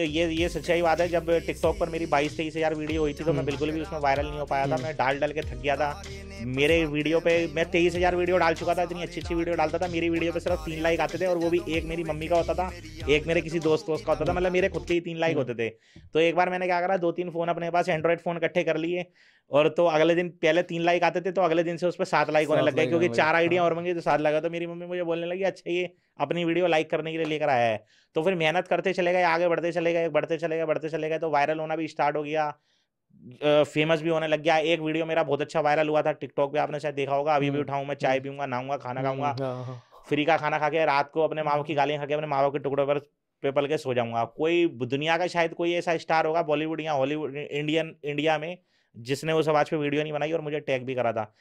तो ये ये सच्चाई बात है जब टिकटॉक पर मेरी बाईस तेईस हज़ार वीडियो हुई थी तो मैं बिल्कुल भी उसमें वायरल नहीं हो पाया था हम्म। मैं डाल डाल के थक गया था मेरे वीडियो पे मैं तेईस हज़ार वीडियो डाल चुका था इतनी अच्छी अच्छी वीडियो डालता था मेरी वीडियो पे सिर्फ तीन लाइक आते थे और वो भी एक मेरी मम्मी का होता था एक मेरे किसी दोस्त दोस्त का होता था मतलब मेरे खुद के ही तीन लाइक हम्म। होते थे तो एक बार मैंने क्या करा दो तीन फ़ोन अपने पास एंड्रॉयड फ़ोन इकट्ठे कर लिए और तो अगले दिन पहले तीन लाइक आते थे तो अगले दिन से उस पर सात लाइक होने लग गए क्योंकि चार आइडिया हाँ। और मंगी तो सात लगा तो मेरी मम्मी मुझे बोलने लगी अच्छा ये अपनी वीडियो लाइक करने के लिए लेकर आया है तो फिर मेहनत करते चले गए आगे बढ़ते चले गए बढ़ते चले गए बढ़ते चले गए तो वायरल होना भी स्टार्ट हो गया फेमस भी होने लग गया एक वीडियो मेरा बहुत अच्छा वायरल हुआ था टिकटॉक पे आपने शायद देखा होगा अभी भी हम्म, उठाऊंगा चाय हम्म। पीऊंगा नहाऊंगा खाना हम्म, खाऊंगा फ्री हाँ, हाँ। का खाना खा के रात को अपने माँ की गालियाँ खा के अपने माँ के टुकड़ों पर पेपल के सो जाऊंगा कोई दुनिया का शायद कोई ऐसा स्टार होगा बॉलीवुड या हॉलीवुड इंडियन इंडिया में जिसने उस आवाज़ पे वीडियो नहीं बनाई और मुझे टैग भी करा था